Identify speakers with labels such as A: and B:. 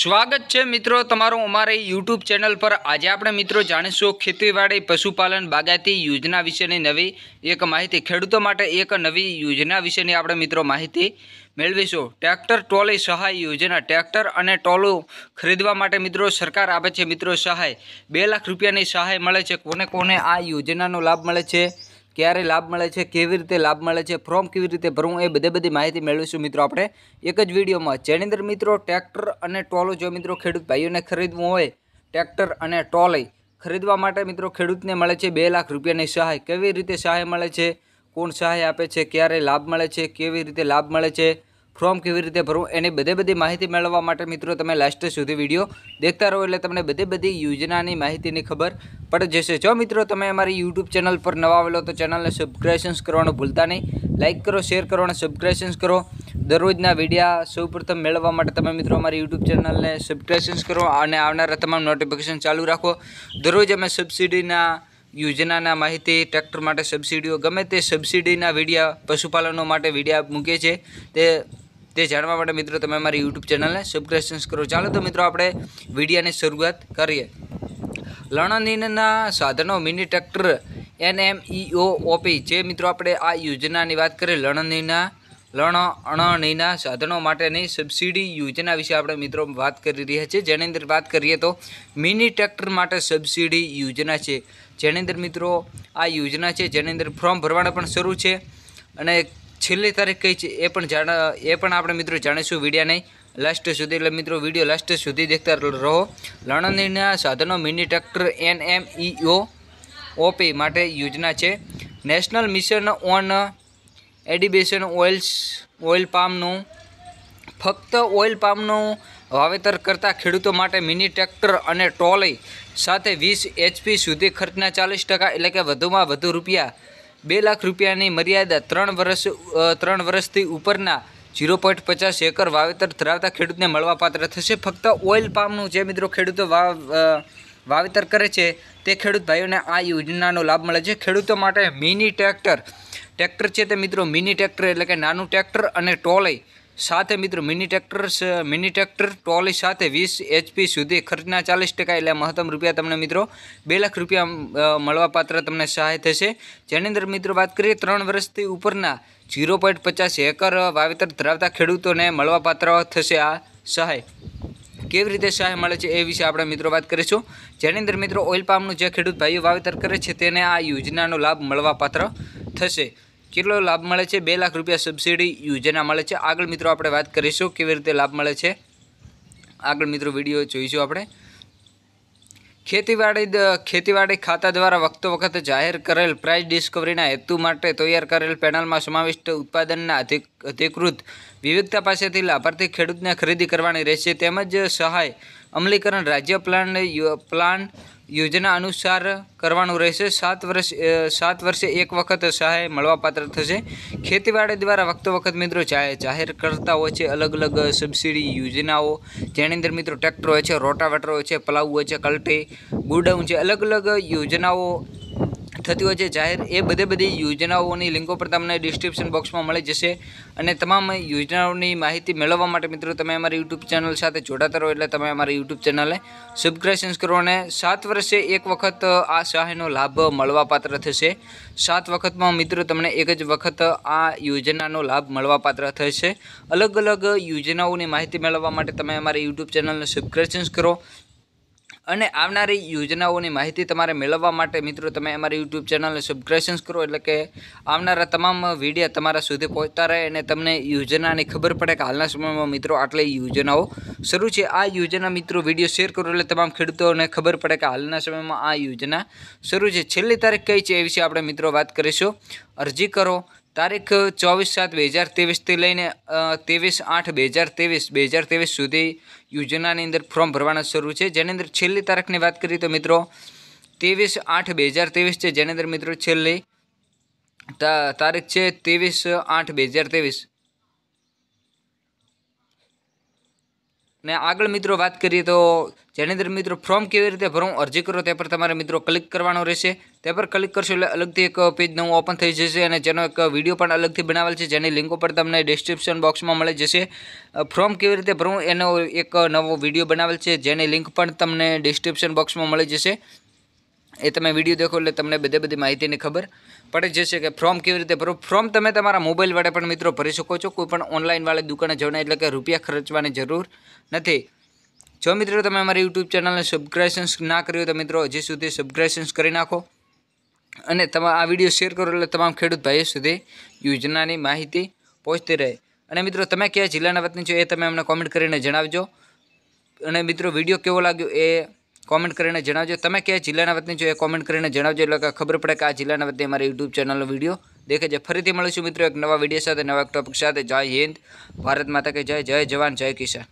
A: સ્વાગત છે મિત્રો તમારું અમારી યુટ્યુબ ચેનલ પર આજે આપણે મિત્રો જાણીશું ખેતીવાડી પશુપાલન બાગાયતી યોજના વિશેની નવી એક માહિતી ખેડૂતો માટે એક નવી યોજના વિશેની આપણે મિત્રો માહિતી મેળવીશું ટ્રેક્ટર ટોલી સહાય યોજના ટ્રેક્ટર અને ટોલું ખરીદવા માટે મિત્રો સરકાર આપે છે મિત્રો સહાય બે લાખ રૂપિયાની સહાય મળે છે કોને કોને આ યોજનાનો લાભ મળે છે ક્યારે લાભ મળે છે કેવી રીતે લાભ મળે છે ફોર્મ કેવી રીતે ભરવું એ બધી બધી માહિતી મેળવીશું મિત્રો આપણે એક જ વિડીયોમાં જેની અંદર મિત્રો ટ્રેક્ટર અને ટોલો જો મિત્રો ખેડૂત ભાઈઓને ખરીદવું હોય ટ્રેક્ટર અને ટોલી ખરીદવા માટે મિત્રો ખેડૂતને મળે છે બે લાખ રૂપિયાની સહાય કેવી રીતે સહાય મળે છે કોણ સહાય આપે છે ક્યારે લાભ મળે છે કેવી રીતે લાભ મળે છે ફોર્મ કેવી રીતે ભરવું એની બધી બધી માહિતી મેળવવા માટે મિત્રો તમે લાસ્ટ સુધી વિડીયો દેખતા રહો એટલે તમને બધી બધી યોજનાની માહિતીની ખબર પડી જશે જો મિત્રો તમે અમારી યુટ્યુબ ચેનલ પર નવા આવેલો તો ચેનલને સબસ્ક્રાઇબન્સ કરવાનું ભૂલતા નહીં લાઇક કરો શેર કરો અને સબસ્ક્રાઇબન્સ કરો દરરોજના વિડીયા સૌપ્રથમ મેળવવા માટે તમે મિત્રો અમારી યુટ્યુબ ચેનલને સબસ્ક્રાઇબન્સ કરો અને આવનારા તમામ નોટિફિકેશન ચાલુ રાખો દરરોજ અમે સબસિડીના યોજનાના માહિતી ટ્રેક્ટર માટે સબસિડીઓ ગમે તે સબસિડીના વિડીયા પશુપાલનો માટે વિડીયા મૂકે છે તે તે જાણવા માટે મિત્રો તમે અમારી યુટ્યુબ ચેનલને સબસ્ક્રાઇબ કરો ચાલો તો મિત્રો આપણે વિડીયાની શરૂઆત કરીએ લણણીના સાધનો મિની ટ્રેક્ટર ઇઓ ઓપી જે મિત્રો આપણે આ યોજનાની વાત કરીએ લણણીના લણ અણનીના સાધનો માટેની સબસિડી યોજના વિશે આપણે મિત્રો વાત કરી રહ્યા છીએ જેની અંદર વાત કરીએ તો મિની ટ્રેક્ટર માટે સબસિડી યોજના છે જેની અંદર મિત્રો આ યોજના છે જેની અંદર ફોર્મ ભરવાના પણ શરૂ છે અને છેલ્લી તારીખ કઈ છે એ પણ જાણ એ પણ આપણે મિત્રો જાણીશું નહીં લાસ્ટ સુધી એટલે મિત્રો વિડીયો લાસ્ટ સુધી દેખતા રહો લણણીના સાધનો મિની ટ્રેક્ટર એનએમઈઓ ઓપી માટે યોજના છે national mission on edible oils oil પામનું ફક્ત ઓઇલ પામનું વાવેતર કરતા ખેડૂતો માટે મિની ટ્રેક્ટર અને ટ્રોલી સાથે વીસ એચપી સુધી ખર્ચના ચાલીસ ટકા એટલે કે વધુમાં વધુ રૂપિયા બે લાખ રૂપિયાની મર્યાદા ત્રણ વર્ષ ત્રણ વર્ષથી ઉપરના જીરો પોઈન્ટ પચાસ એકર વાવેતર ધરાવતા ખેડૂતને મળવાપાત્ર થશે ફક્ત ઓઇલ પામનું જે મિત્રો ખેડૂતો વાવેતર કરે છે તે ખેડૂત ભાઈઓને આ યોજનાનો લાભ મળે છે ખેડૂતો માટે મિની ટ્રેક્ટર ટ્રેક્ટર છે તે મિત્રો મિની ટ્રેક્ટર એટલે કે નાનું ટ્રેક્ટર અને ટોલય સાથે મિત્રો mini tractors mini tractor trolley સાથે વીસ એચપી સુધી ખર્ચના ચાલીસ ટકા એટલે મહત્તમ રૂપિયા તમને મિત્રો બે લાખ રૂપિયા મળવાપાત્ર તમને સહાય થશે જેની અંદર મિત્રો વાત કરીએ ત્રણ વર્ષથી ઉપરના ઝીરો પોઈન્ટ પચાસ એકર વાવેતર ધરાવતા ખેડૂતોને મળવાપાત્ર થશે આ સહાય કેવી રીતે સહાય મળે છે એ વિશે આપણે મિત્રો વાત કરીશું જેની અંદર મિત્રો ઓઇલ પામનું જે ખેડૂત ભાઈઓ વાવેતર કરે છે તેને આ યોજનાનો લાભ મળવાપાત્ર થશે કેટલો લાભ મળે છે બે લાખ રૂપિયા સબસિડી યોજના મળે છે આગળ મિત્રો આપણે વાત કરીશું કેવી રીતે લાભ મળે છે આગળ મિત્રો વિડીયો જોઈશું આપણે ખેતીવાડી ખેતીવાડી ખાતા દ્વારા વખતો વખત જાહેર કરેલ પ્રાઇસ ડિસ્કવરીના હેતુ માટે તૈયાર કરેલ પેનલમાં સમાવિષ્ટ ઉત્પાદનના અધિકૃત વિવિધતા પાસેથી લાભાર્થી ખેડૂતને ખરીદી કરવાની રહેશે તેમજ સહાય અમલીકરણ રાજ્ય પ્લાન પ્લાન યોજના અનુસાર કરવાનું રહેશે સાત વર્ષ સાત વર્ષે એક વખત સહાય મળવાપાત્ર થશે ખેતીવાડી દ્વારા વખતો વખત મિત્રો જાહેર કરતા હોય છે અલગ અલગ સબસિડી યોજનાઓ જેની અંદર મિત્રો ટ્રેક્ટર હોય છે રોટાવેટર હોય છે પલાવ હોય છે કલટી ગુડાઉન છે અલગ અલગ યોજનાઓ થતી હોય છે જાહેર એ બધે બધી યોજનાઓની લિંકો પણ તમને ડિસ્ક્રિપ્શન બોક્સમાં મળી જશે અને તમામ યોજનાઓની માહિતી મેળવવા માટે મિત્રો તમે અમારી યુટ્યુબ ચેનલ સાથે જોડાતા રહો એટલે તમે અમારી યુટ્યુબ ચેનલને સબસ્ક્રાઇબ કરો અને સાત વર્ષે એક વખત આ સહાયનો લાભ મળવાપાત્ર થશે સાત વખતમાં મિત્રો તમને એક જ વખત આ યોજનાનો લાભ મળવાપાત્ર થશે અલગ અલગ યોજનાઓની માહિતી મેળવવા માટે તમે અમારી યુટ્યુબ ચેનલને સબસ્ક્રાઇબ કરો અને આવનારી યોજનાઓની માહિતી તમારે મેળવવા માટે મિત્રો તમે અમારી યુટ્યુબ ચેનલને સબસ્ક્રાઇબન્સ કરો એટલે કે આવનારા તમામ વિડીયા તમારા સુધી પહોંચતા રહે અને તમને યોજનાની ખબર પડે કે હાલના સમયમાં મિત્રો આટલી યોજનાઓ શરૂ છે આ યોજના મિત્રો વિડીયો શેર કરો એટલે તમામ ખેડૂતોને ખબર પડે કે હાલના સમયમાં આ યોજના શરૂ છે છેલ્લી તારીખ કઈ છે એ વિશે આપણે મિત્રો વાત કરીશું અરજી કરો તારીખ ચોવીસ સાત બે હજાર ત્રેવીસથી લઈને ત્રેવીસ આઠ બે હજાર ત્રેવીસ બે હજાર ત્રેવીસ સુધી યોજનાની અંદર ફોર્મ ભરવાના શરૂ છે જેની અંદર છેલ્લી તારીખની વાત કરીએ તો મિત્રો ત્રેવીસ આઠ બે હજાર ત્રેવીસ છે જેની અંદર મિત્રો છેલ્લી તારીખ છે ત્રેવીસ આઠ બે હજાર ત્રેવીસ ને આગળ મિત્રો વાત કરીએ તો જેની અંદર મિત્રો ફોર્મ કેવી રીતે ભરવું અરજી કરો તે પર તમારે મિત્રો ક્લિક કરવાનો રહેશે તે પર ક્લિક કરશો એટલે અલગથી એક પેજ નવું ઓપન થઈ જશે અને જેનો એક વિડીયો પણ અલગથી બનાવેલ છે જેની લિંકો પર તમને ડિસ્ક્રિપ્શન બોક્સમાં મળી જશે ફોર્મ કેવી રીતે ભરવું એનો એક નવો વિડીયો બનાવેલ છે જેની લિંક પણ તમને ડિસ્ક્રિપ્શન બોક્સમાં મળી જશે એ તમે વિડીયો દેખો એટલે તમને બધે બધી માહિતીની ખબર પડે જશે કે ફોર્મ કેવી રીતે ભરો ફોર્મ તમે તમારા મોબાઈલ વડે પણ મિત્રો ભરી શકો છો કોઈ પણ ઓનલાઈનવાળી દુકાને જવાને એટલે કે રૂપિયા ખર્ચવાની જરૂર નથી જો મિત્રો તમે અમારી યુટ્યુબ ચેનલને સબસ્ક્રાઇબન્સ ના કર્યું તો મિત્રો હજી સુધી સબસ્ક્રાઇબન્સ કરી નાખો અને તમે આ વિડીયો શેર કરો એટલે તમામ ખેડૂત ભાઈઓ સુધી યોજનાની માહિતી પહોંચતી રહે અને મિત્રો તમે કયા જિલ્લાના વતની છો એ તમે અમને કોમેન્ટ કરીને જણાવજો અને મિત્રો વિડીયો કેવો લાગ્યો એ કોમેન્ટ કરીને જણાવજો તમે કયા જિલ્લાના વતની છો એ કોમેન્ટ કરીને જણાવજો એટલે કે ખબર પડે કે આ જિલ્લાના વતની અમારી યુટ્યુબ ચેનલનો વિડીયો દેખે છે ફરીથી મળીશું મિત્રો એક નવા વિડીયો સાથે નવા ટોપિક સાથે જય હિન્દ ભારત માતા કે જય જય જવાન જય કિસાન